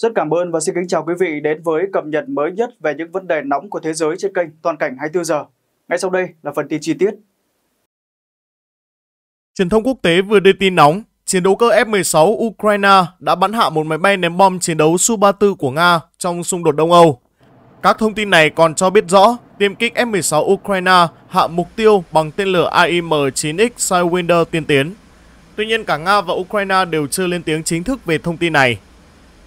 Rất cảm ơn và xin kính chào quý vị đến với cập nhật mới nhất về những vấn đề nóng của thế giới trên kênh Toàn cảnh 24 giờ. Ngay sau đây là phần tin chi tiết. Truyền thông quốc tế vừa đưa tin nóng, chiến đấu cơ F-16 Ukraine đã bắn hạ một máy bay ném bom chiến đấu Su-34 của Nga trong xung đột Đông Âu. Các thông tin này còn cho biết rõ tiêm kích F-16 Ukraine hạ mục tiêu bằng tên lửa AIM-9X Sidewinder tiên tiến. Tuy nhiên cả Nga và Ukraine đều chưa lên tiếng chính thức về thông tin này.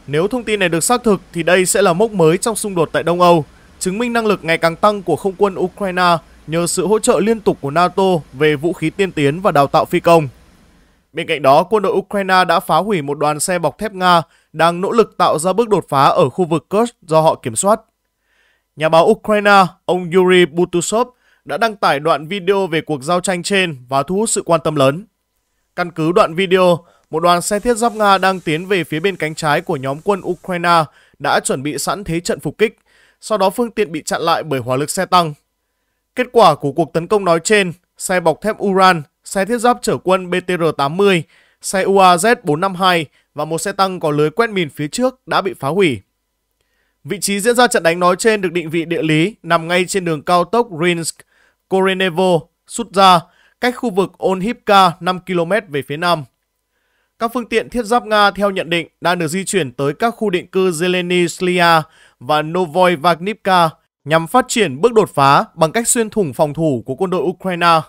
Nếu thông tin này được xác thực thì đây sẽ là mốc mới trong xung đột tại Đông Âu, chứng minh năng lực ngày càng tăng của không quân Ukraine nhờ sự hỗ trợ liên tục của NATO về vũ khí tiên tiến và đào tạo phi công. Bên cạnh đó, quân đội Ukraine đã phá hủy một đoàn xe bọc thép Nga đang nỗ lực tạo ra bước đột phá ở khu vực Kursk do họ kiểm soát. Nhà báo Ukraine, ông Yuri Butusov, đã đăng tải đoạn video về cuộc giao tranh trên và thu hút sự quan tâm lớn. Căn cứ đoạn video, một đoàn xe thiết giáp Nga đang tiến về phía bên cánh trái của nhóm quân Ukraine đã chuẩn bị sẵn thế trận phục kích, sau đó phương tiện bị chặn lại bởi hỏa lực xe tăng. Kết quả của cuộc tấn công nói trên, xe bọc thép Uran, xe thiết giáp chở quân BTR-80, xe UAZ-452 và một xe tăng có lưới quét mìn phía trước đã bị phá hủy. Vị trí diễn ra trận đánh nói trên được định vị địa lý nằm ngay trên đường cao tốc Rinsk, Korenevo, Sutja, cách khu vực Onhivka 5 km về phía nam. Các phương tiện thiết giáp Nga theo nhận định đang được di chuyển tới các khu định cư Zeleny Slia và Novoy Vagnivka nhằm phát triển bước đột phá bằng cách xuyên thủng phòng thủ của quân đội Ukraine.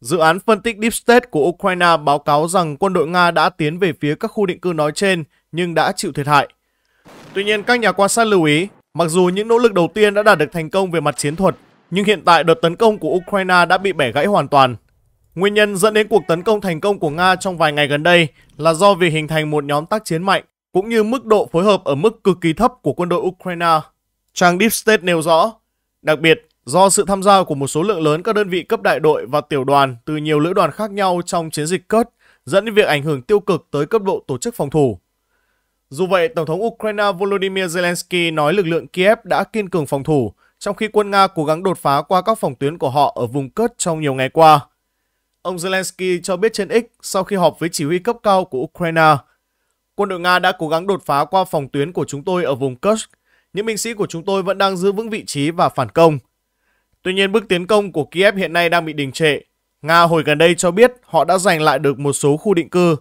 Dự án phân tích Deep State của Ukraine báo cáo rằng quân đội Nga đã tiến về phía các khu định cư nói trên nhưng đã chịu thiệt hại. Tuy nhiên, các nhà quan sát lưu ý, mặc dù những nỗ lực đầu tiên đã đạt được thành công về mặt chiến thuật, nhưng hiện tại đợt tấn công của Ukraine đã bị bẻ gãy hoàn toàn Nguyên nhân dẫn đến cuộc tấn công thành công của Nga trong vài ngày gần đây là do việc hình thành một nhóm tác chiến mạnh cũng như mức độ phối hợp ở mức cực kỳ thấp của quân đội Ukraine. Trang Deep State nêu rõ, đặc biệt do sự tham gia của một số lượng lớn các đơn vị cấp đại đội và tiểu đoàn từ nhiều lữ đoàn khác nhau trong chiến dịch cất dẫn đến việc ảnh hưởng tiêu cực tới cấp độ tổ chức phòng thủ. Dù vậy, Tổng thống Ukraine Volodymyr Zelensky nói lực lượng Kiev đã kiên cường phòng thủ, trong khi quân Nga cố gắng đột phá qua các phòng tuyến của họ ở vùng cất trong nhiều ngày qua. Ông Zelensky cho biết trên X sau khi họp với chỉ huy cấp cao của Ukraine. Quân đội Nga đã cố gắng đột phá qua phòng tuyến của chúng tôi ở vùng Kursk. Những binh sĩ của chúng tôi vẫn đang giữ vững vị trí và phản công. Tuy nhiên, bước tiến công của Kiev hiện nay đang bị đình trệ. Nga hồi gần đây cho biết họ đã giành lại được một số khu định cư.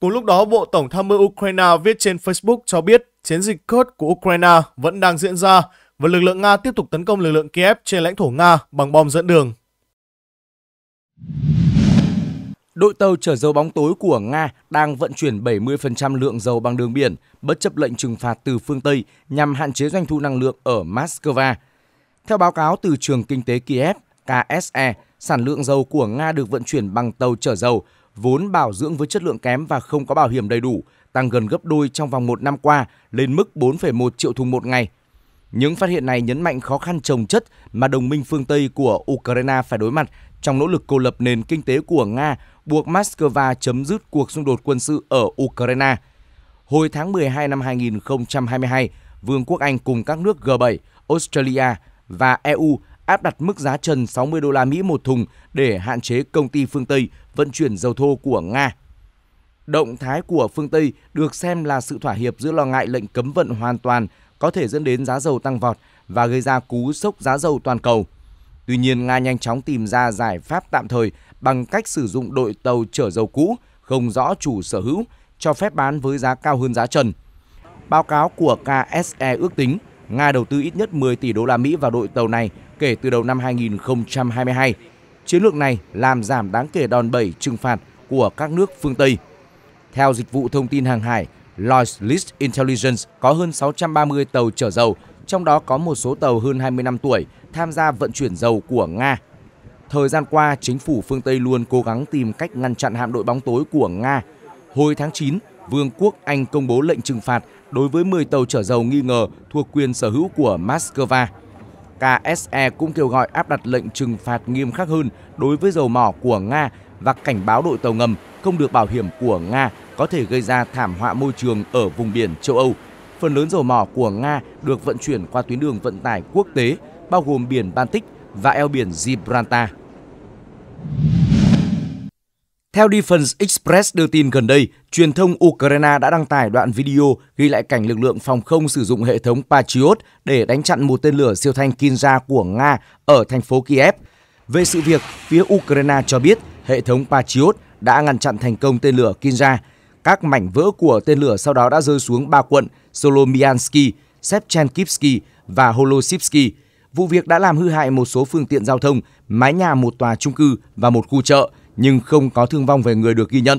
Cùng lúc đó, Bộ Tổng tham mưu Ukraine viết trên Facebook cho biết chiến dịch Kursk của Ukraine vẫn đang diễn ra và lực lượng Nga tiếp tục tấn công lực lượng Kiev trên lãnh thổ Nga bằng bom dẫn đường. Đội tàu chở dầu bóng tối của Nga đang vận chuyển 70% lượng dầu bằng đường biển, bất chấp lệnh trừng phạt từ phương Tây nhằm hạn chế doanh thu năng lượng ở Moscow. Theo báo cáo từ trường kinh tế Kiev, KSE, sản lượng dầu của Nga được vận chuyển bằng tàu chở dầu, vốn bảo dưỡng với chất lượng kém và không có bảo hiểm đầy đủ, tăng gần gấp đôi trong vòng một năm qua, lên mức 4,1 triệu thùng một ngày. Những phát hiện này nhấn mạnh khó khăn trồng chất mà đồng minh phương Tây của Ukraine phải đối mặt trong nỗ lực cô lập nền kinh tế của Nga buộc Moscow chấm dứt cuộc xung đột quân sự ở Ukraine. Hồi tháng 12 năm 2022, Vương quốc Anh cùng các nước G7, Australia và EU áp đặt mức giá trần 60 đô la Mỹ một thùng để hạn chế công ty phương Tây vận chuyển dầu thô của Nga. Động thái của phương Tây được xem là sự thỏa hiệp giữa lo ngại lệnh cấm vận hoàn toàn có thể dẫn đến giá dầu tăng vọt và gây ra cú sốc giá dầu toàn cầu – Tuy nhiên, Nga nhanh chóng tìm ra giải pháp tạm thời bằng cách sử dụng đội tàu chở dầu cũ không rõ chủ sở hữu cho phép bán với giá cao hơn giá trần. Báo cáo của KSE ước tính Nga đầu tư ít nhất 10 tỷ đô la Mỹ vào đội tàu này kể từ đầu năm 2022. Chiến lược này làm giảm đáng kể đòn bẩy trừng phạt của các nước phương Tây. Theo dịch vụ thông tin hàng hải Lloyd's List Intelligence có hơn 630 tàu chở dầu, trong đó có một số tàu hơn 20 năm tuổi tham gia vận chuyển dầu của Nga. Thời gian qua, chính phủ phương Tây luôn cố gắng tìm cách ngăn chặn hạm đội bóng tối của Nga. Hồi tháng 9, Vương quốc Anh công bố lệnh trừng phạt đối với 10 tàu chở dầu nghi ngờ thuộc quyền sở hữu của Moscow. KSE cũng kêu gọi áp đặt lệnh trừng phạt nghiêm khắc hơn đối với dầu mỏ của Nga và cảnh báo đội tàu ngầm không được bảo hiểm của Nga có thể gây ra thảm họa môi trường ở vùng biển châu Âu. Phần lớn dầu mỏ của Nga được vận chuyển qua tuyến đường vận tải quốc tế bao gồm biển Baltic và eo biển Gibraltar. Theo Defense Express đưa tin gần đây, truyền thông Ukraine đã đăng tải đoạn video ghi lại cảnh lực lượng phòng không sử dụng hệ thống Patriot để đánh chặn một tên lửa siêu thanh Kinza của Nga ở thành phố Kiev. Về sự việc, phía Ukraine cho biết hệ thống Patriot đã ngăn chặn thành công tên lửa Kinza. Các mảnh vỡ của tên lửa sau đó đã rơi xuống ba quận Solomyansky, Shevchenkivsky và Holosivsky Vụ việc đã làm hư hại một số phương tiện giao thông, mái nhà một tòa trung cư và một khu chợ, nhưng không có thương vong về người được ghi nhận.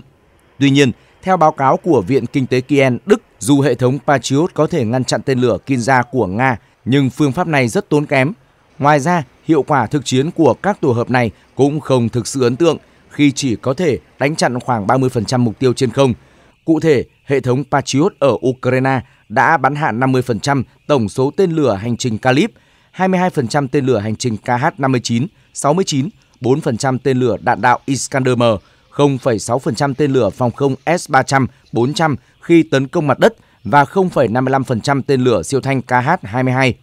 Tuy nhiên, theo báo cáo của Viện Kinh tế Kien, Đức, dù hệ thống Patriot có thể ngăn chặn tên lửa Kinza của Nga, nhưng phương pháp này rất tốn kém. Ngoài ra, hiệu quả thực chiến của các tổ hợp này cũng không thực sự ấn tượng khi chỉ có thể đánh chặn khoảng 30% mục tiêu trên không. Cụ thể, hệ thống Patriot ở Ukraine đã bắn hạ 50% tổng số tên lửa hành trình Kalib 22% tên lửa hành trình KH-59, 69, 4% tên lửa đạn đạo Iskander-M, 0,6% tên lửa phòng không S-300, 400 khi tấn công mặt đất và 0,55% tên lửa siêu thanh KH-22.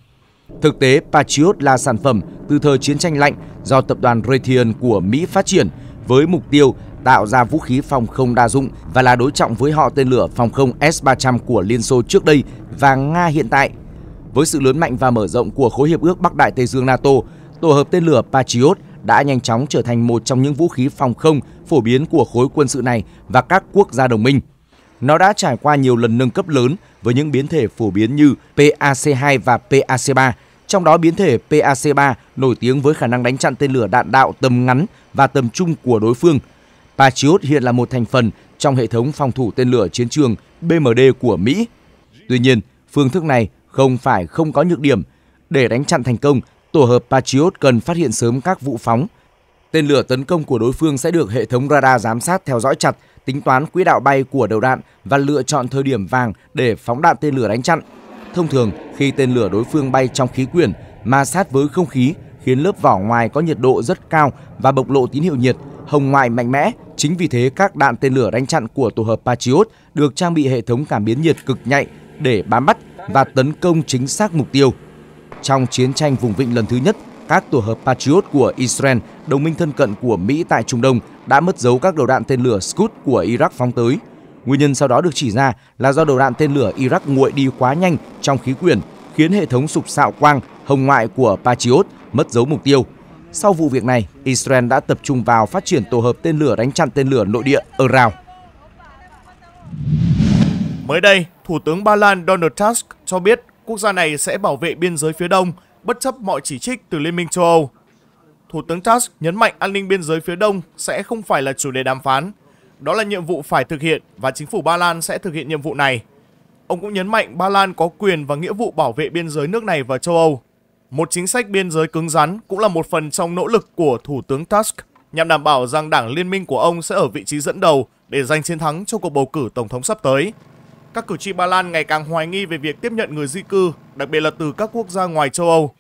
Thực tế, Patriot là sản phẩm từ thời chiến tranh lạnh do tập đoàn Raytheon của Mỹ phát triển với mục tiêu tạo ra vũ khí phòng không đa dụng và là đối trọng với họ tên lửa phòng không S-300 của Liên Xô trước đây và Nga hiện tại – với sự lớn mạnh và mở rộng của khối hiệp ước Bắc Đại Tây Dương NATO, tổ hợp tên lửa Patriot đã nhanh chóng trở thành một trong những vũ khí phòng không phổ biến của khối quân sự này và các quốc gia đồng minh. Nó đã trải qua nhiều lần nâng cấp lớn với những biến thể phổ biến như PAC-2 và PAC-3, trong đó biến thể PAC-3 nổi tiếng với khả năng đánh chặn tên lửa đạn đạo tầm ngắn và tầm trung của đối phương. Patriot hiện là một thành phần trong hệ thống phòng thủ tên lửa chiến trường BMD của Mỹ. Tuy nhiên, phương thức này không phải không có nhược điểm. Để đánh chặn thành công, tổ hợp Patriot cần phát hiện sớm các vụ phóng. Tên lửa tấn công của đối phương sẽ được hệ thống radar giám sát theo dõi chặt, tính toán quỹ đạo bay của đầu đạn và lựa chọn thời điểm vàng để phóng đạn tên lửa đánh chặn. Thông thường, khi tên lửa đối phương bay trong khí quyển, ma sát với không khí khiến lớp vỏ ngoài có nhiệt độ rất cao và bộc lộ tín hiệu nhiệt, hồng ngoại mạnh mẽ. Chính vì thế, các đạn tên lửa đánh chặn của tổ hợp Patriot được trang bị hệ thống cảm biến nhiệt cực nhạy để bám bắt và tấn công chính xác mục tiêu. Trong chiến tranh vùng vịnh lần thứ nhất, các tổ hợp Patriot của Israel, đồng minh thân cận của Mỹ tại Trung Đông, đã mất dấu các đầu đạn tên lửa Scud của Iraq phóng tới. Nguyên nhân sau đó được chỉ ra là do đầu đạn tên lửa Iraq nguội đi quá nhanh trong khí quyển, khiến hệ thống sụp xạo quang hồng ngoại của Patriot mất dấu mục tiêu. Sau vụ việc này, Israel đã tập trung vào phát triển tổ hợp tên lửa đánh chặn tên lửa nội địa Aral. Mới đây, Thủ tướng Ba Lan Donald Tusk cho biết quốc gia này sẽ bảo vệ biên giới phía đông bất chấp mọi chỉ trích từ Liên minh châu Âu. Thủ tướng Tusk nhấn mạnh an ninh biên giới phía đông sẽ không phải là chủ đề đàm phán. Đó là nhiệm vụ phải thực hiện và chính phủ Ba Lan sẽ thực hiện nhiệm vụ này. Ông cũng nhấn mạnh Ba Lan có quyền và nghĩa vụ bảo vệ biên giới nước này và châu Âu. Một chính sách biên giới cứng rắn cũng là một phần trong nỗ lực của Thủ tướng Tusk nhằm đảm bảo rằng đảng liên minh của ông sẽ ở vị trí dẫn đầu để giành chiến thắng cho cuộc bầu cử tổng thống sắp tới các cử tri Ba Lan ngày càng hoài nghi về việc tiếp nhận người di cư, đặc biệt là từ các quốc gia ngoài châu Âu.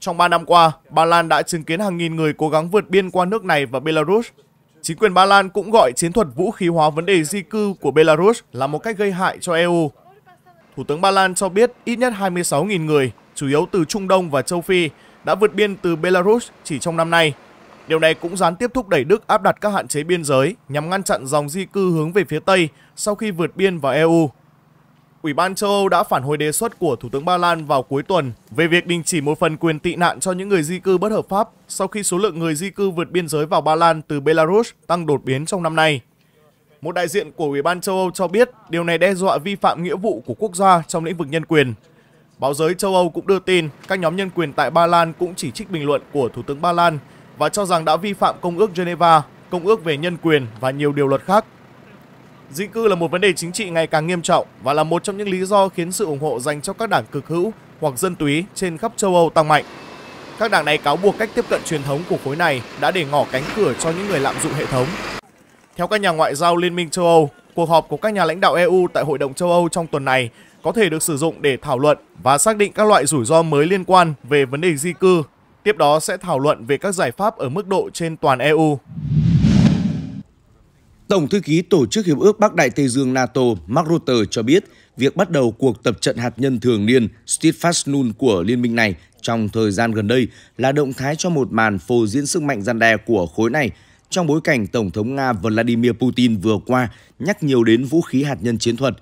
Trong 3 năm qua, Ba Lan đã chứng kiến hàng nghìn người cố gắng vượt biên qua nước này và Belarus. Chính quyền Ba Lan cũng gọi chiến thuật vũ khí hóa vấn đề di cư của Belarus là một cách gây hại cho EU. Thủ tướng Ba Lan cho biết ít nhất 26.000 người, chủ yếu từ Trung Đông và châu Phi, đã vượt biên từ Belarus chỉ trong năm nay Điều này cũng gián tiếp thúc đẩy Đức áp đặt các hạn chế biên giới nhằm ngăn chặn dòng di cư hướng về phía Tây sau khi vượt biên vào EU. Ủy ban châu Âu đã phản hồi đề xuất của Thủ tướng Ba Lan vào cuối tuần về việc đình chỉ một phần quyền tị nạn cho những người di cư bất hợp pháp sau khi số lượng người di cư vượt biên giới vào Ba Lan từ Belarus tăng đột biến trong năm nay. Một đại diện của Ủy ban châu Âu cho biết điều này đe dọa vi phạm nghĩa vụ của quốc gia trong lĩnh vực nhân quyền. Báo giới châu Âu cũng đưa tin các nhóm nhân quyền tại Ba Lan cũng chỉ trích bình luận của Thủ tướng Ba Lan và cho rằng đã vi phạm Công ước Geneva, Công ước về nhân quyền và nhiều điều luật khác. Di cư là một vấn đề chính trị ngày càng nghiêm trọng và là một trong những lý do khiến sự ủng hộ dành cho các đảng cực hữu hoặc dân túy trên khắp châu Âu tăng mạnh. Các đảng này cáo buộc cách tiếp cận truyền thống của khối này đã để ngỏ cánh cửa cho những người lạm dụng hệ thống. Theo các nhà ngoại giao Liên minh châu Âu, cuộc họp của các nhà lãnh đạo EU tại Hội đồng châu Âu trong tuần này có thể được sử dụng để thảo luận và xác định các loại rủi ro mới liên quan về vấn đề di cư Tiếp đó sẽ thảo luận về các giải pháp ở mức độ trên toàn EU. Tổng thư ký Tổ chức Hiệp ước Bắc Đại Tây Dương NATO Mark Rutte cho biết việc bắt đầu cuộc tập trận hạt nhân thường niên Steadfast Nun của liên minh này trong thời gian gần đây là động thái cho một màn phô diễn sức mạnh gian đe của khối này trong bối cảnh Tổng thống Nga Vladimir Putin vừa qua nhắc nhiều đến vũ khí hạt nhân chiến thuật.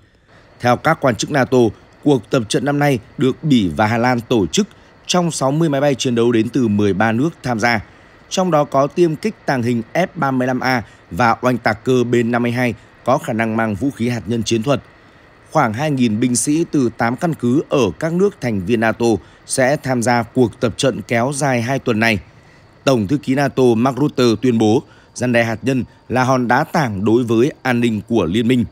Theo các quan chức NATO, cuộc tập trận năm nay được Bỉ và Hà Lan tổ chức trong 60 máy bay chiến đấu đến từ 13 nước tham gia, trong đó có tiêm kích tàng hình F-35A và oanh tạc cơ B-52 có khả năng mang vũ khí hạt nhân chiến thuật. Khoảng 2.000 binh sĩ từ 8 căn cứ ở các nước thành viên NATO sẽ tham gia cuộc tập trận kéo dài 2 tuần này. Tổng thư ký NATO Mark Rutte tuyên bố gian đe hạt nhân là hòn đá tảng đối với an ninh của liên minh.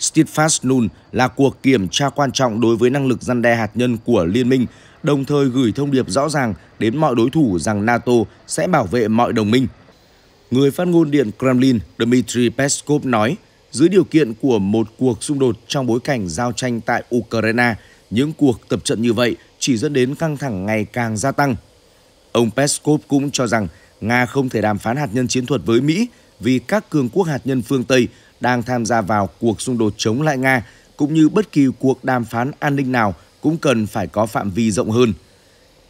Steadfast Noon là cuộc kiểm tra quan trọng đối với năng lực gian đe hạt nhân của liên minh đồng thời gửi thông điệp rõ ràng đến mọi đối thủ rằng NATO sẽ bảo vệ mọi đồng minh. Người phát ngôn Điện Kremlin Dmitry Peskov nói, dưới điều kiện của một cuộc xung đột trong bối cảnh giao tranh tại Ukraine, những cuộc tập trận như vậy chỉ dẫn đến căng thẳng ngày càng gia tăng. Ông Peskov cũng cho rằng Nga không thể đàm phán hạt nhân chiến thuật với Mỹ vì các cường quốc hạt nhân phương Tây đang tham gia vào cuộc xung đột chống lại Nga cũng như bất kỳ cuộc đàm phán an ninh nào cũng cần phải có phạm vi rộng hơn.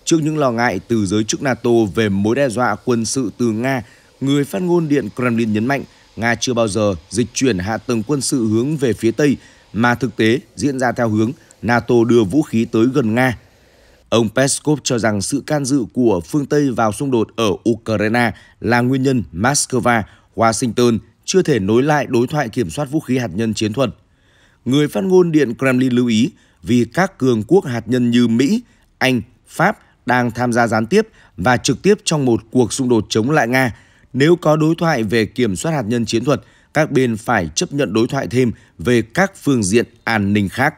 Trước những lo ngại từ giới chức NATO về mối đe dọa quân sự từ Nga, người phát ngôn Điện Kremlin nhấn mạnh Nga chưa bao giờ dịch chuyển hạ tầng quân sự hướng về phía Tây, mà thực tế diễn ra theo hướng NATO đưa vũ khí tới gần Nga. Ông Peskov cho rằng sự can dự của phương Tây vào xung đột ở Ukraine là nguyên nhân Moscow, Washington chưa thể nối lại đối thoại kiểm soát vũ khí hạt nhân chiến thuật. Người phát ngôn Điện Kremlin lưu ý vì các cường quốc hạt nhân như Mỹ, Anh, Pháp đang tham gia gián tiếp và trực tiếp trong một cuộc xung đột chống lại Nga. Nếu có đối thoại về kiểm soát hạt nhân chiến thuật, các bên phải chấp nhận đối thoại thêm về các phương diện an ninh khác.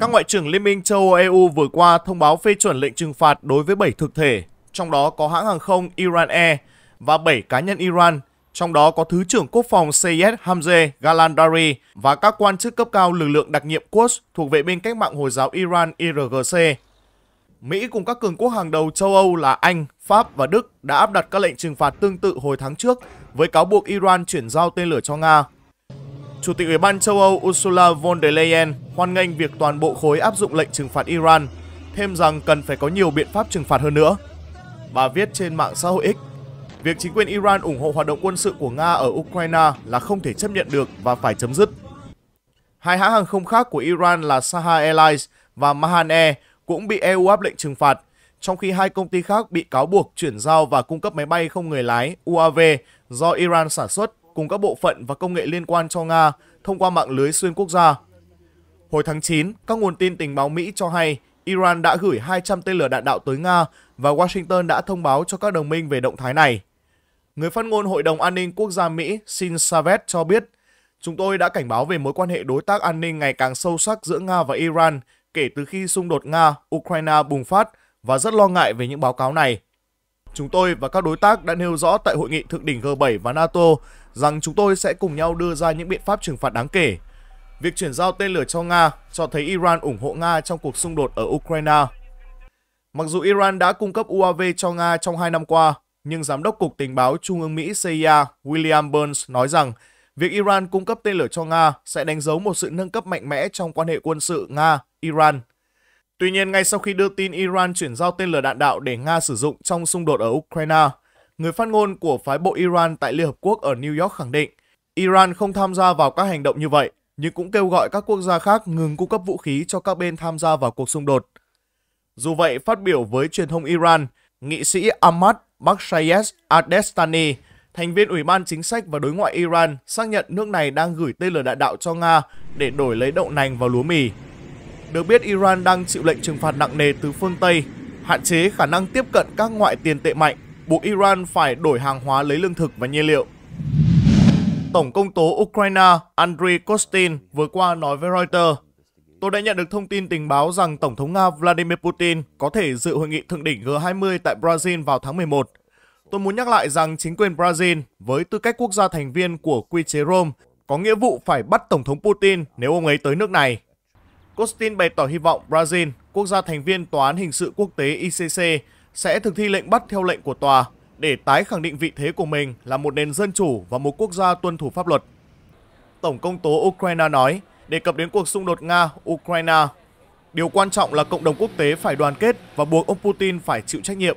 Các ngoại trưởng Liên minh châu Âu EU vừa qua thông báo phê chuẩn lệnh trừng phạt đối với 7 thực thể, trong đó có hãng hàng không Iran Air và 7 cá nhân Iran trong đó có Thứ trưởng Quốc phòng Seyed Hamze Galandari và các quan chức cấp cao lực lượng đặc nhiệm Quds thuộc vệ binh cách mạng Hồi giáo Iran IRGC. Mỹ cùng các cường quốc hàng đầu châu Âu là Anh, Pháp và Đức đã áp đặt các lệnh trừng phạt tương tự hồi tháng trước với cáo buộc Iran chuyển giao tên lửa cho Nga. Chủ tịch Ủy ban châu Âu Ursula von der Leyen hoan nghênh việc toàn bộ khối áp dụng lệnh trừng phạt Iran, thêm rằng cần phải có nhiều biện pháp trừng phạt hơn nữa. Bà viết trên mạng xã hội X Việc chính quyền Iran ủng hộ hoạt động quân sự của Nga ở Ukraine là không thể chấp nhận được và phải chấm dứt. Hai hãng hàng không khác của Iran là Saha Airlines và Mahan Air cũng bị EU áp lệnh trừng phạt, trong khi hai công ty khác bị cáo buộc chuyển giao và cung cấp máy bay không người lái UAV do Iran sản xuất cùng các bộ phận và công nghệ liên quan cho Nga thông qua mạng lưới xuyên quốc gia. Hồi tháng 9, các nguồn tin tình báo Mỹ cho hay Iran đã gửi 200 tên lửa đạn đạo tới Nga và Washington đã thông báo cho các đồng minh về động thái này. Người phát ngôn Hội đồng An ninh Quốc gia Mỹ Shin Savet cho biết, chúng tôi đã cảnh báo về mối quan hệ đối tác an ninh ngày càng sâu sắc giữa Nga và Iran kể từ khi xung đột Nga-Ukraine bùng phát và rất lo ngại về những báo cáo này. Chúng tôi và các đối tác đã nêu rõ tại hội nghị thượng đỉnh G7 và NATO rằng chúng tôi sẽ cùng nhau đưa ra những biện pháp trừng phạt đáng kể. Việc chuyển giao tên lửa cho Nga cho thấy Iran ủng hộ Nga trong cuộc xung đột ở Ukraine. Mặc dù Iran đã cung cấp UAV cho Nga trong hai năm qua, nhưng Giám đốc Cục Tình báo Trung ương Mỹ CIA William Burns nói rằng việc Iran cung cấp tên lửa cho Nga sẽ đánh dấu một sự nâng cấp mạnh mẽ trong quan hệ quân sự Nga-Iran. Tuy nhiên, ngay sau khi đưa tin Iran chuyển giao tên lửa đạn đạo để Nga sử dụng trong xung đột ở Ukraine, người phát ngôn của phái bộ Iran tại Liên Hợp Quốc ở New York khẳng định Iran không tham gia vào các hành động như vậy, nhưng cũng kêu gọi các quốc gia khác ngừng cung cấp vũ khí cho các bên tham gia vào cuộc xung đột. Dù vậy, phát biểu với truyền thông Iran, nghị sĩ Ahmad Bakshayes Adestani, thành viên Ủy ban Chính sách và Đối ngoại Iran, xác nhận nước này đang gửi tên lửa đạn đạo cho Nga để đổi lấy đậu nành và lúa mì. Được biết, Iran đang chịu lệnh trừng phạt nặng nề từ phương Tây, hạn chế khả năng tiếp cận các ngoại tiền tệ mạnh, buộc Iran phải đổi hàng hóa lấy lương thực và nhiên liệu. Tổng công tố Ukraine Andriy Kostin vừa qua nói với Reuters tôi đã nhận được thông tin tình báo rằng Tổng thống Nga Vladimir Putin có thể dự hội nghị thượng đỉnh G20 tại Brazil vào tháng 11. Tôi muốn nhắc lại rằng chính quyền Brazil, với tư cách quốc gia thành viên của quy chế Rome, có nghĩa vụ phải bắt Tổng thống Putin nếu ông ấy tới nước này. Costin bày tỏ hy vọng Brazil, quốc gia thành viên Tòa án Hình sự Quốc tế ICC, sẽ thực thi lệnh bắt theo lệnh của tòa để tái khẳng định vị thế của mình là một nền dân chủ và một quốc gia tuân thủ pháp luật. Tổng công tố Ukraine nói đề cập đến cuộc xung đột Nga-Ukraine. Điều quan trọng là cộng đồng quốc tế phải đoàn kết và buộc ông Putin phải chịu trách nhiệm.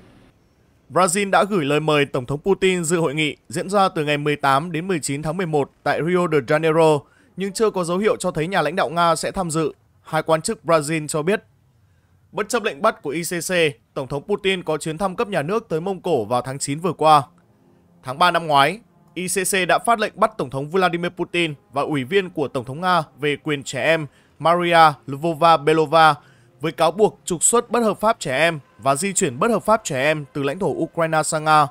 Brazil đã gửi lời mời Tổng thống Putin dự hội nghị diễn ra từ ngày 18 đến 19 tháng 11 tại Rio de Janeiro, nhưng chưa có dấu hiệu cho thấy nhà lãnh đạo Nga sẽ tham dự, hai quan chức Brazil cho biết. Bất chấp lệnh bắt của ICC, Tổng thống Putin có chuyến thăm cấp nhà nước tới Mông Cổ vào tháng 9 vừa qua. Tháng 3 năm ngoái, ICC đã phát lệnh bắt Tổng thống Vladimir Putin và Ủy viên của Tổng thống Nga về quyền trẻ em Maria Lvova Belova với cáo buộc trục xuất bất hợp pháp trẻ em và di chuyển bất hợp pháp trẻ em từ lãnh thổ Ukraine sang Nga.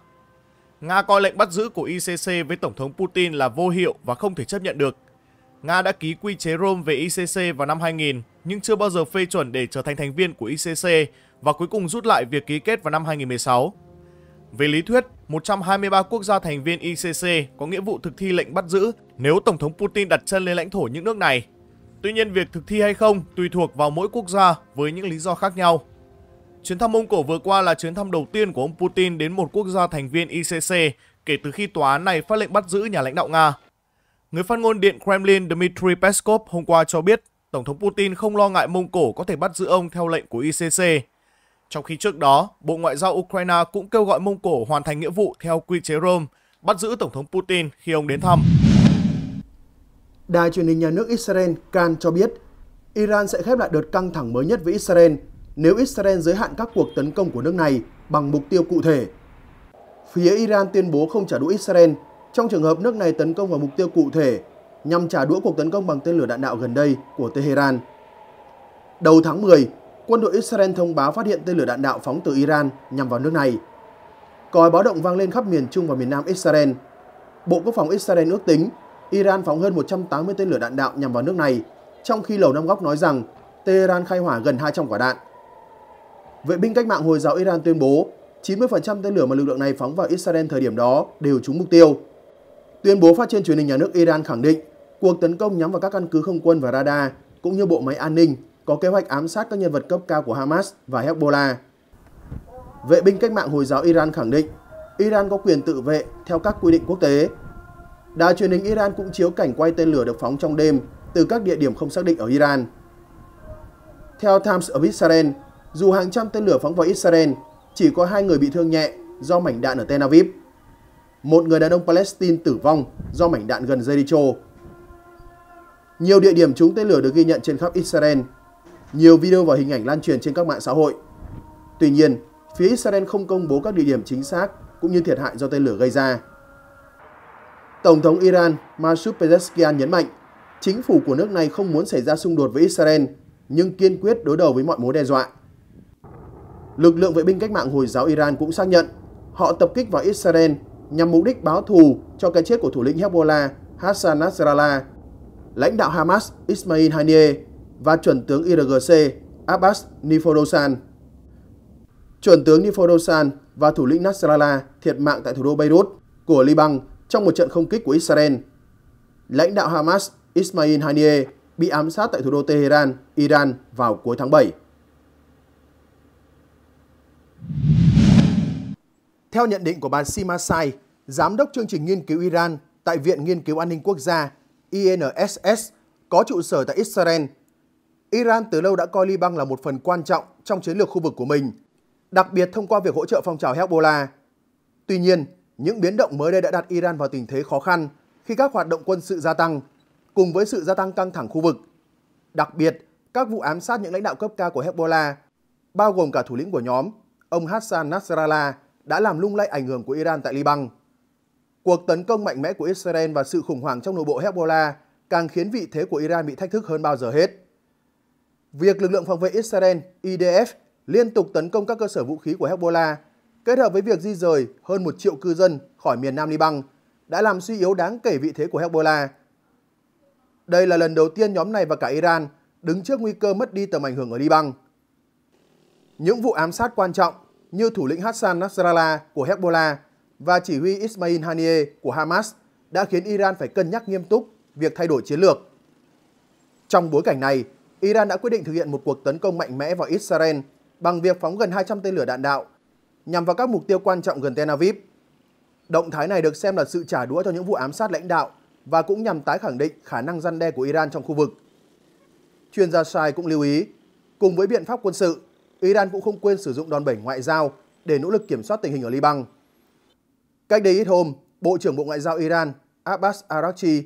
Nga coi lệnh bắt giữ của ICC với Tổng thống Putin là vô hiệu và không thể chấp nhận được. Nga đã ký quy chế Rome về ICC vào năm 2000 nhưng chưa bao giờ phê chuẩn để trở thành thành viên của ICC và cuối cùng rút lại việc ký kết vào năm 2016. Về lý thuyết, 123 quốc gia thành viên ICC có nghĩa vụ thực thi lệnh bắt giữ nếu Tổng thống Putin đặt chân lên lãnh thổ những nước này. Tuy nhiên, việc thực thi hay không tùy thuộc vào mỗi quốc gia với những lý do khác nhau. Chuyến thăm Mông Cổ vừa qua là chuyến thăm đầu tiên của ông Putin đến một quốc gia thành viên ICC kể từ khi tòa án này phát lệnh bắt giữ nhà lãnh đạo Nga. Người phát ngôn Điện Kremlin Dmitry Peskov hôm qua cho biết Tổng thống Putin không lo ngại Mông Cổ có thể bắt giữ ông theo lệnh của ICC trong khi trước đó, Bộ Ngoại giao Ukraine cũng kêu gọi Mông Cổ hoàn thành nghĩa vụ theo quy chế Rome, bắt giữ Tổng thống Putin khi ông đến thăm. Đài truyền hình nhà nước Israel Kan cho biết, Iran sẽ khép lại đợt căng thẳng mới nhất với Israel nếu Israel giới hạn các cuộc tấn công của nước này bằng mục tiêu cụ thể. Phía Iran tuyên bố không trả đũa Israel trong trường hợp nước này tấn công vào mục tiêu cụ thể nhằm trả đũa cuộc tấn công bằng tên lửa đạn đạo gần đây của Tehran. Đầu tháng 10, quân đội Israel thông báo phát hiện tên lửa đạn đạo phóng từ Iran nhằm vào nước này. Còi báo động vang lên khắp miền Trung và miền Nam Israel. Bộ Quốc phòng Israel ước tính Iran phóng hơn 180 tên lửa đạn đạo nhằm vào nước này, trong khi Lầu Năm Góc nói rằng Tehran khai hỏa gần 200 quả đạn. Vệ binh cách mạng Hồi giáo Iran tuyên bố 90% tên lửa mà lực lượng này phóng vào Israel thời điểm đó đều trúng mục tiêu. Tuyên bố phát trên truyền hình nhà nước Iran khẳng định cuộc tấn công nhắm vào các căn cứ không quân và radar cũng như bộ máy an ninh có kế hoạch ám sát các nhân vật cấp cao của Hamas và Hezbollah. Vệ binh cách mạng Hồi giáo Iran khẳng định Iran có quyền tự vệ theo các quy định quốc tế. Đài truyền hình Iran cũng chiếu cảnh quay tên lửa được phóng trong đêm từ các địa điểm không xác định ở Iran. Theo Times of Israel, dù hàng trăm tên lửa phóng vào Israel, chỉ có hai người bị thương nhẹ do mảnh đạn ở Tel Aviv. Một người đàn ông Palestine tử vong do mảnh đạn gần Jericho. Nhiều địa điểm trúng tên lửa được ghi nhận trên khắp Israel nhiều video và hình ảnh lan truyền trên các mạng xã hội. Tuy nhiên, phía Israel không công bố các địa điểm chính xác cũng như thiệt hại do tên lửa gây ra. Tổng thống Iran Masoud Pezeshkian nhấn mạnh, chính phủ của nước này không muốn xảy ra xung đột với Israel, nhưng kiên quyết đối đầu với mọi mối đe dọa. Lực lượng vệ binh cách mạng Hồi giáo Iran cũng xác nhận họ tập kích vào Israel nhằm mục đích báo thù cho cái chết của thủ lĩnh Hezbollah Hassan Nasrallah, lãnh đạo Hamas Ismail Haniyeh và chuẩn tướng IRGC Abbas Niforosan. Chuẩn tướng Niforosan và thủ lĩnh Nasrallah thiệt mạng tại thủ đô Beirut của Liban trong một trận không kích của Israel. Lãnh đạo Hamas Ismail Haniyeh bị ám sát tại thủ đô Tehran, Iran vào cuối tháng 7. Theo nhận định của bà Sima Sai, Giám đốc chương trình nghiên cứu Iran tại Viện Nghiên cứu An ninh Quốc gia INSS có trụ sở tại Israel Iran từ lâu đã coi Liban là một phần quan trọng trong chiến lược khu vực của mình, đặc biệt thông qua việc hỗ trợ phong trào Hezbollah. Tuy nhiên, những biến động mới đây đã đặt Iran vào tình thế khó khăn khi các hoạt động quân sự gia tăng, cùng với sự gia tăng căng thẳng khu vực. Đặc biệt, các vụ ám sát những lãnh đạo cấp cao của Hezbollah, bao gồm cả thủ lĩnh của nhóm, ông Hassan Nasrallah, đã làm lung lay ảnh hưởng của Iran tại Liban. Cuộc tấn công mạnh mẽ của Israel và sự khủng hoảng trong nội bộ Hezbollah càng khiến vị thế của Iran bị thách thức hơn bao giờ hết. Việc lực lượng phòng vệ Israel IDF liên tục tấn công các cơ sở vũ khí của Hezbollah kết hợp với việc di rời hơn một triệu cư dân khỏi miền Nam Liban đã làm suy yếu đáng kể vị thế của Hezbollah. Đây là lần đầu tiên nhóm này và cả Iran đứng trước nguy cơ mất đi tầm ảnh hưởng ở Liban. Những vụ ám sát quan trọng như thủ lĩnh Hassan Nasrallah của Hezbollah và chỉ huy Ismail Haniyeh của Hamas đã khiến Iran phải cân nhắc nghiêm túc việc thay đổi chiến lược. Trong bối cảnh này, Iran đã quyết định thực hiện một cuộc tấn công mạnh mẽ vào Israel bằng việc phóng gần 200 tên lửa đạn đạo nhằm vào các mục tiêu quan trọng gần Tel Aviv. Động thái này được xem là sự trả đũa cho những vụ ám sát lãnh đạo và cũng nhằm tái khẳng định khả năng răn đe của Iran trong khu vực. Chuyên gia Shai cũng lưu ý, cùng với biện pháp quân sự, Iran cũng không quên sử dụng đòn bẩy ngoại giao để nỗ lực kiểm soát tình hình ở Liban. Cách đây ít hôm, Bộ trưởng Bộ Ngoại giao Iran Abbas Araghchi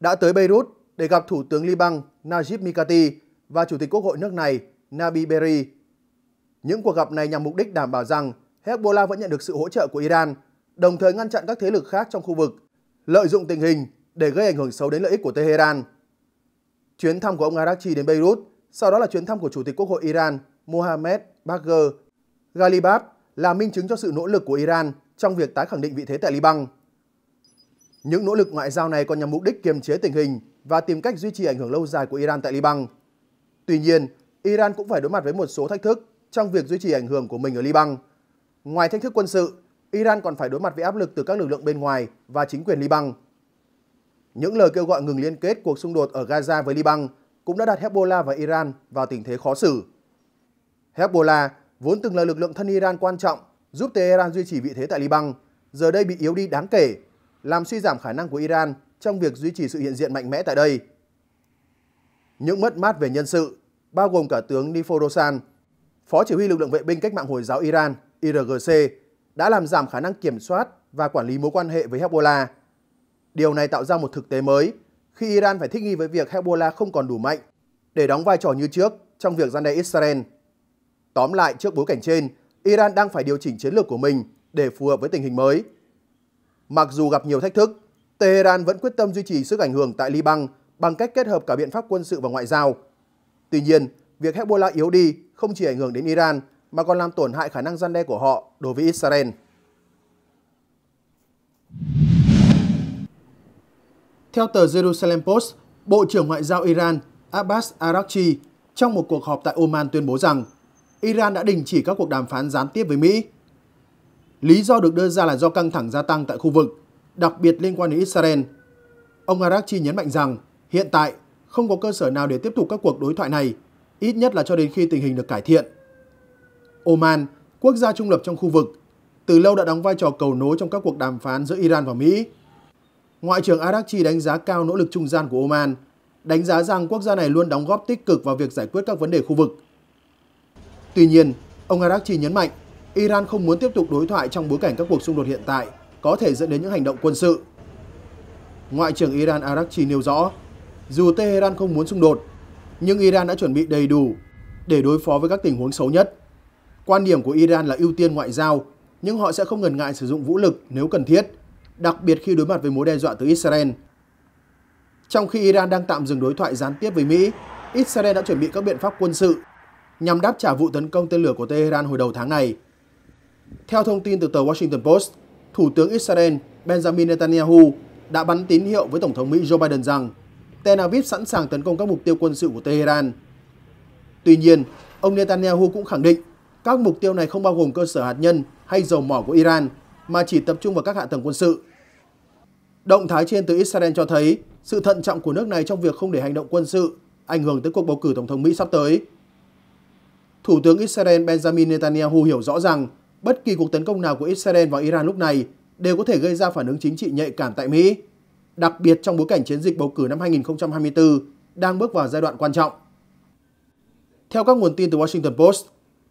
đã tới Beirut để gặp Thủ tướng Liban Najib Mikati và Chủ tịch Quốc hội nước này Nabi Berri. Những cuộc gặp này nhằm mục đích đảm bảo rằng Hezbollah vẫn nhận được sự hỗ trợ của Iran, đồng thời ngăn chặn các thế lực khác trong khu vực, lợi dụng tình hình để gây ảnh hưởng xấu đến lợi ích của Tehran. Chuyến thăm của ông Araghchi đến Beirut, sau đó là chuyến thăm của Chủ tịch Quốc hội Iran Mohammed Bagher Ghalibaf là minh chứng cho sự nỗ lực của Iran trong việc tái khẳng định vị thế tại Liban. Những nỗ lực ngoại giao này còn nhằm mục đích kiềm chế tình hình và tìm cách duy trì ảnh hưởng lâu dài của Iran tại Liban. Tuy nhiên, Iran cũng phải đối mặt với một số thách thức trong việc duy trì ảnh hưởng của mình ở Liban. Ngoài thách thức quân sự, Iran còn phải đối mặt với áp lực từ các lực lượng bên ngoài và chính quyền Liban. Những lời kêu gọi ngừng liên kết cuộc xung đột ở Gaza với Liban cũng đã đặt Hezbollah và Iran vào tình thế khó xử. Hezbollah vốn từng là lực lượng thân Iran quan trọng giúp Tehran duy trì vị thế tại Liban, giờ đây bị yếu đi đáng kể, làm suy giảm khả năng của Iran trong việc duy trì sự hiện diện mạnh mẽ tại đây. Những mất mát về nhân sự, bao gồm cả tướng Niforosan, Phó Chỉ huy Lực lượng Vệ binh Cách mạng Hồi giáo Iran IRGC đã làm giảm khả năng kiểm soát và quản lý mối quan hệ với Hezbollah. Điều này tạo ra một thực tế mới khi Iran phải thích nghi với việc Hezbollah không còn đủ mạnh để đóng vai trò như trước trong việc gian đe Israel. Tóm lại, trước bối cảnh trên, Iran đang phải điều chỉnh chiến lược của mình để phù hợp với tình hình mới. Mặc dù gặp nhiều thách thức, Tehran vẫn quyết tâm duy trì sức ảnh hưởng tại Liban bằng cách kết hợp cả biện pháp quân sự và ngoại giao. Tuy nhiên, việc Hezbollah yếu đi không chỉ ảnh hưởng đến Iran mà còn làm tổn hại khả năng gian đe của họ đối với Israel. Theo tờ Jerusalem Post, Bộ trưởng Ngoại giao Iran Abbas Araghchi trong một cuộc họp tại Oman tuyên bố rằng Iran đã đình chỉ các cuộc đàm phán gián tiếp với Mỹ. Lý do được đưa ra là do căng thẳng gia tăng tại khu vực, đặc biệt liên quan đến Israel. Ông Araghchi nhấn mạnh rằng Hiện tại, không có cơ sở nào để tiếp tục các cuộc đối thoại này, ít nhất là cho đến khi tình hình được cải thiện. Oman, quốc gia trung lập trong khu vực, từ lâu đã đóng vai trò cầu nối trong các cuộc đàm phán giữa Iran và Mỹ. Ngoại trưởng Arakchi đánh giá cao nỗ lực trung gian của Oman, đánh giá rằng quốc gia này luôn đóng góp tích cực vào việc giải quyết các vấn đề khu vực. Tuy nhiên, ông Arakchi nhấn mạnh, Iran không muốn tiếp tục đối thoại trong bối cảnh các cuộc xung đột hiện tại có thể dẫn đến những hành động quân sự. Ngoại trưởng Iran Arakchi nêu rõ, dù Tehran không muốn xung đột, nhưng Iran đã chuẩn bị đầy đủ để đối phó với các tình huống xấu nhất. Quan điểm của Iran là ưu tiên ngoại giao, nhưng họ sẽ không ngần ngại sử dụng vũ lực nếu cần thiết, đặc biệt khi đối mặt với mối đe dọa từ Israel. Trong khi Iran đang tạm dừng đối thoại gián tiếp với Mỹ, Israel đã chuẩn bị các biện pháp quân sự nhằm đáp trả vụ tấn công tên lửa của Tehran hồi đầu tháng này. Theo thông tin từ tờ Washington Post, Thủ tướng Israel Benjamin Netanyahu đã bắn tín hiệu với Tổng thống Mỹ Joe Biden rằng Tel Aviv sẵn sàng tấn công các mục tiêu quân sự của Tehran. Tuy nhiên, ông Netanyahu cũng khẳng định các mục tiêu này không bao gồm cơ sở hạt nhân hay dầu mỏ của Iran mà chỉ tập trung vào các hạ tầng quân sự. Động thái trên từ Israel cho thấy sự thận trọng của nước này trong việc không để hành động quân sự ảnh hưởng tới cuộc bầu cử Tổng thống Mỹ sắp tới. Thủ tướng Israel Benjamin Netanyahu hiểu rõ rằng bất kỳ cuộc tấn công nào của Israel vào Iran lúc này đều có thể gây ra phản ứng chính trị nhạy cảm tại Mỹ đặc biệt trong bối cảnh chiến dịch bầu cử năm 2024 đang bước vào giai đoạn quan trọng. Theo các nguồn tin từ Washington Post,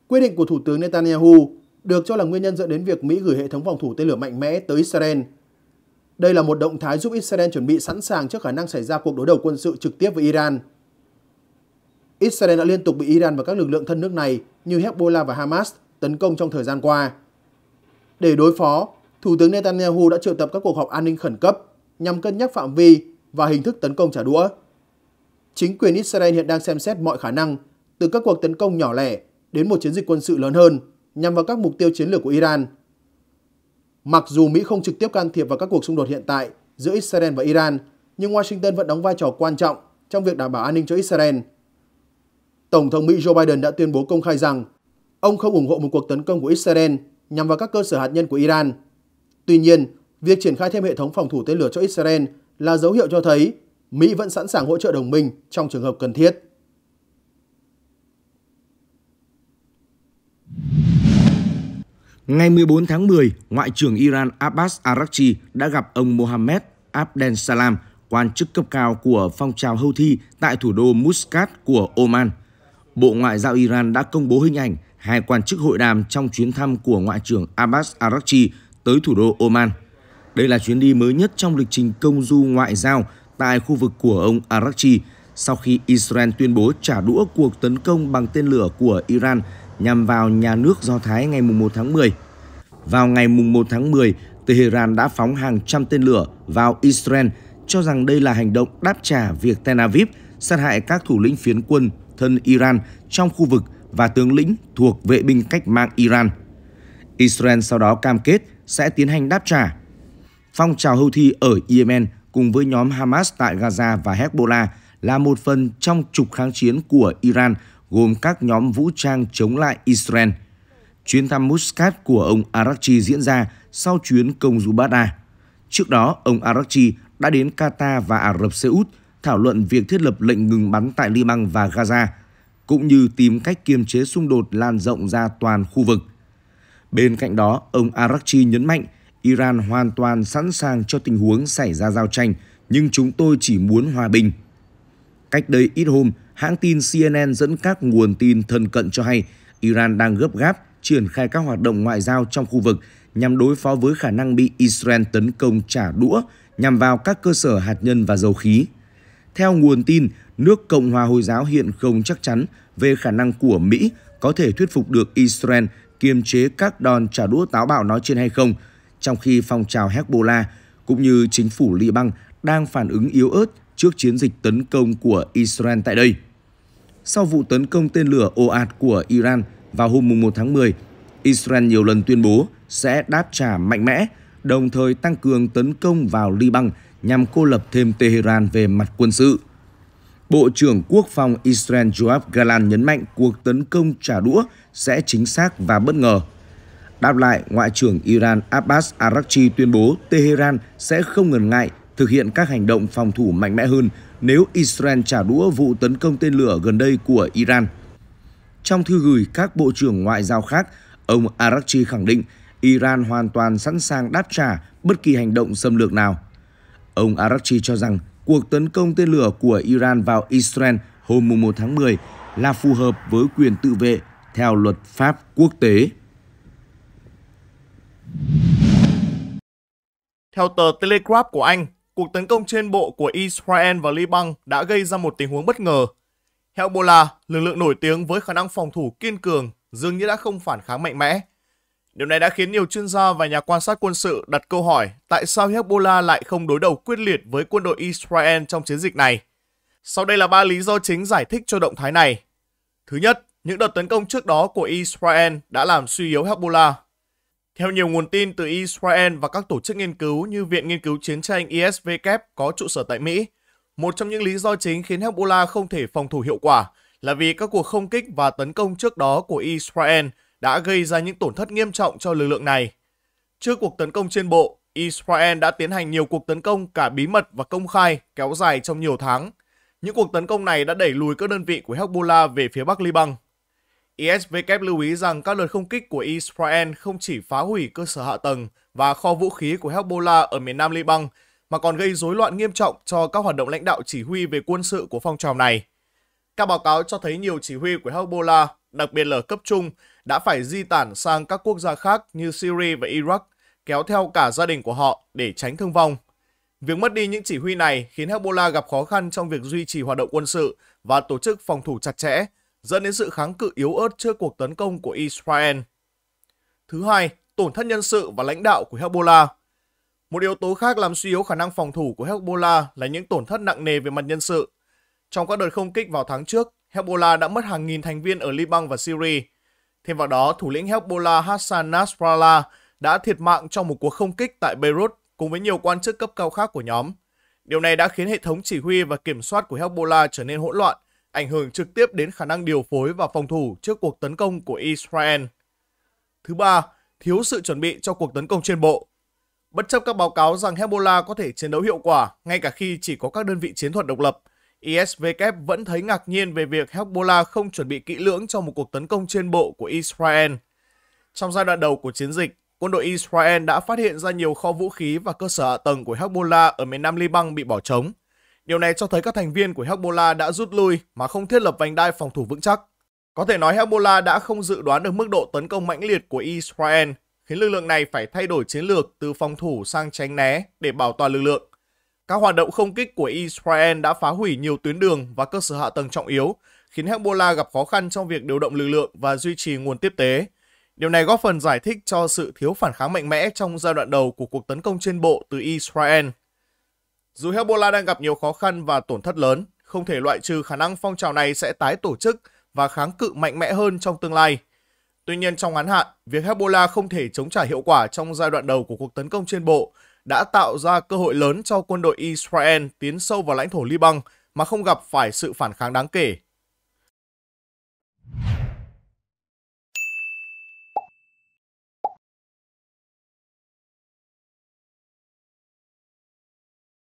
quyết định của Thủ tướng Netanyahu được cho là nguyên nhân dẫn đến việc Mỹ gửi hệ thống phòng thủ tên lửa mạnh mẽ tới Israel. Đây là một động thái giúp Israel chuẩn bị sẵn sàng trước khả năng xảy ra cuộc đối đầu quân sự trực tiếp với Iran. Israel đã liên tục bị Iran và các lực lượng thân nước này như Hezbollah và Hamas tấn công trong thời gian qua. Để đối phó, Thủ tướng Netanyahu đã triệu tập các cuộc họp an ninh khẩn cấp nhằm cân nhắc phạm vi và hình thức tấn công trả đũa. Chính quyền Israel hiện đang xem xét mọi khả năng từ các cuộc tấn công nhỏ lẻ đến một chiến dịch quân sự lớn hơn nhằm vào các mục tiêu chiến lược của Iran. Mặc dù Mỹ không trực tiếp can thiệp vào các cuộc xung đột hiện tại giữa Israel và Iran, nhưng Washington vẫn đóng vai trò quan trọng trong việc đảm bảo an ninh cho Israel. Tổng thống Mỹ Joe Biden đã tuyên bố công khai rằng ông không ủng hộ một cuộc tấn công của Israel nhằm vào các cơ sở hạt nhân của Iran. Tuy nhiên, Việc triển khai thêm hệ thống phòng thủ tên lửa cho Israel là dấu hiệu cho thấy Mỹ vẫn sẵn sàng hỗ trợ đồng minh trong trường hợp cần thiết. Ngày 14 tháng 10, Ngoại trưởng Iran Abbas Araghchi đã gặp ông Mohammed Abdel Salam, quan chức cấp cao của phong trào Houthi tại thủ đô Muscat của Oman. Bộ Ngoại giao Iran đã công bố hình ảnh hai quan chức hội đàm trong chuyến thăm của Ngoại trưởng Abbas Araghchi tới thủ đô Oman. Đây là chuyến đi mới nhất trong lịch trình công du ngoại giao tại khu vực của ông Araghchi sau khi Israel tuyên bố trả đũa cuộc tấn công bằng tên lửa của Iran nhằm vào nhà nước Do Thái ngày 1 tháng 10. Vào ngày 1 tháng 10, Tehran đã phóng hàng trăm tên lửa vào Israel cho rằng đây là hành động đáp trả việc Tel Aviv sát hại các thủ lĩnh phiến quân thân Iran trong khu vực và tướng lĩnh thuộc vệ binh cách mạng Iran. Israel sau đó cam kết sẽ tiến hành đáp trả Phong trào Houthi ở Yemen cùng với nhóm Hamas tại Gaza và Hezbollah là một phần trong trục kháng chiến của Iran gồm các nhóm vũ trang chống lại Israel. Chuyến thăm Muscat của ông Araghchi diễn ra sau chuyến công du Baghdad. Trước đó, ông Araghchi đã đến Qatar và Ả Rập Xê Út thảo luận việc thiết lập lệnh ngừng bắn tại Liban và Gaza, cũng như tìm cách kiềm chế xung đột lan rộng ra toàn khu vực. Bên cạnh đó, ông Araghchi nhấn mạnh Iran hoàn toàn sẵn sàng cho tình huống xảy ra giao tranh, nhưng chúng tôi chỉ muốn hòa bình. Cách đây ít hôm, hãng tin CNN dẫn các nguồn tin thân cận cho hay Iran đang gấp gáp triển khai các hoạt động ngoại giao trong khu vực nhằm đối phó với khả năng bị Israel tấn công trả đũa nhằm vào các cơ sở hạt nhân và dầu khí. Theo nguồn tin, nước Cộng hòa Hồi giáo hiện không chắc chắn về khả năng của Mỹ có thể thuyết phục được Israel kiềm chế các đòn trả đũa táo bạo nói trên hay không – trong khi phong trào Hezbollah cũng như chính phủ Liban đang phản ứng yếu ớt trước chiến dịch tấn công của Israel tại đây. Sau vụ tấn công tên lửa ồ ạt của Iran vào hôm 1 tháng 10, Israel nhiều lần tuyên bố sẽ đáp trả mạnh mẽ, đồng thời tăng cường tấn công vào Liban nhằm cô lập thêm Tehran về mặt quân sự. Bộ trưởng Quốc phòng Israel Joab Galan nhấn mạnh cuộc tấn công trả đũa sẽ chính xác và bất ngờ – Đáp lại, Ngoại trưởng Iran Abbas Araghchi tuyên bố Tehran sẽ không ngần ngại thực hiện các hành động phòng thủ mạnh mẽ hơn nếu Israel trả đũa vụ tấn công tên lửa gần đây của Iran. Trong thư gửi các bộ trưởng ngoại giao khác, ông Araghchi khẳng định Iran hoàn toàn sẵn sàng đáp trả bất kỳ hành động xâm lược nào. Ông Araghchi cho rằng cuộc tấn công tên lửa của Iran vào Israel hôm 1 tháng 10 là phù hợp với quyền tự vệ theo luật pháp quốc tế. Theo tờ Telegraph của Anh, cuộc tấn công trên bộ của Israel và Liban đã gây ra một tình huống bất ngờ. Hezbollah, lực lượng nổi tiếng với khả năng phòng thủ kiên cường, dường như đã không phản kháng mạnh mẽ. Điều này đã khiến nhiều chuyên gia và nhà quan sát quân sự đặt câu hỏi tại sao Hezbollah lại không đối đầu quyết liệt với quân đội Israel trong chiến dịch này. Sau đây là ba lý do chính giải thích cho động thái này. Thứ nhất, những đợt tấn công trước đó của Israel đã làm suy yếu Hezbollah theo nhiều nguồn tin từ Israel và các tổ chức nghiên cứu như Viện Nghiên cứu Chiến tranh ISW e có trụ sở tại Mỹ, một trong những lý do chính khiến Hezbollah không thể phòng thủ hiệu quả là vì các cuộc không kích và tấn công trước đó của Israel đã gây ra những tổn thất nghiêm trọng cho lực lượng này. Trước cuộc tấn công trên bộ, Israel đã tiến hành nhiều cuộc tấn công cả bí mật và công khai kéo dài trong nhiều tháng. Những cuộc tấn công này đã đẩy lùi các đơn vị của Hezbollah về phía Bắc Liban. ISVK lưu ý rằng các đợt không kích của Israel không chỉ phá hủy cơ sở hạ tầng và kho vũ khí của Hezbollah ở miền Nam Liban, mà còn gây rối loạn nghiêm trọng cho các hoạt động lãnh đạo chỉ huy về quân sự của phong trào này. Các báo cáo cho thấy nhiều chỉ huy của Hezbollah, đặc biệt là cấp trung, đã phải di tản sang các quốc gia khác như Syria và Iraq, kéo theo cả gia đình của họ để tránh thương vong. Việc mất đi những chỉ huy này khiến Hezbollah gặp khó khăn trong việc duy trì hoạt động quân sự và tổ chức phòng thủ chặt chẽ, dẫn đến sự kháng cự yếu ớt trước cuộc tấn công của Israel. Thứ hai, tổn thất nhân sự và lãnh đạo của Hezbollah. Một yếu tố khác làm suy yếu khả năng phòng thủ của Hezbollah là những tổn thất nặng nề về mặt nhân sự. Trong các đợt không kích vào tháng trước, Hezbollah đã mất hàng nghìn thành viên ở Liban và Syria. Thêm vào đó, thủ lĩnh Hezbollah Hassan Nasrallah đã thiệt mạng trong một cuộc không kích tại Beirut cùng với nhiều quan chức cấp cao khác của nhóm. Điều này đã khiến hệ thống chỉ huy và kiểm soát của Hezbollah trở nên hỗn loạn ảnh hưởng trực tiếp đến khả năng điều phối và phòng thủ trước cuộc tấn công của Israel. Thứ ba, thiếu sự chuẩn bị cho cuộc tấn công trên bộ. Bất chấp các báo cáo rằng Hezbollah có thể chiến đấu hiệu quả ngay cả khi chỉ có các đơn vị chiến thuật độc lập, ISVK vẫn thấy ngạc nhiên về việc Hezbollah không chuẩn bị kỹ lưỡng cho một cuộc tấn công trên bộ của Israel. Trong giai đoạn đầu của chiến dịch, quân đội Israel đã phát hiện ra nhiều kho vũ khí và cơ sở hạ tầng của Hezbollah ở miền nam Liban bị bỏ trống – Điều này cho thấy các thành viên của Hezbollah đã rút lui mà không thiết lập vành đai phòng thủ vững chắc. Có thể nói Hezbollah đã không dự đoán được mức độ tấn công mãnh liệt của Israel, khiến lực lượng này phải thay đổi chiến lược từ phòng thủ sang tránh né để bảo toàn lực lượng. Các hoạt động không kích của Israel đã phá hủy nhiều tuyến đường và cơ sở hạ tầng trọng yếu, khiến Hezbollah gặp khó khăn trong việc điều động lực lượng và duy trì nguồn tiếp tế. Điều này góp phần giải thích cho sự thiếu phản kháng mạnh mẽ trong giai đoạn đầu của cuộc tấn công trên bộ từ Israel dù Hezbollah đang gặp nhiều khó khăn và tổn thất lớn, không thể loại trừ khả năng phong trào này sẽ tái tổ chức và kháng cự mạnh mẽ hơn trong tương lai. Tuy nhiên trong ngắn hạn, việc Hezbollah không thể chống trả hiệu quả trong giai đoạn đầu của cuộc tấn công trên bộ đã tạo ra cơ hội lớn cho quân đội Israel tiến sâu vào lãnh thổ Liban mà không gặp phải sự phản kháng đáng kể.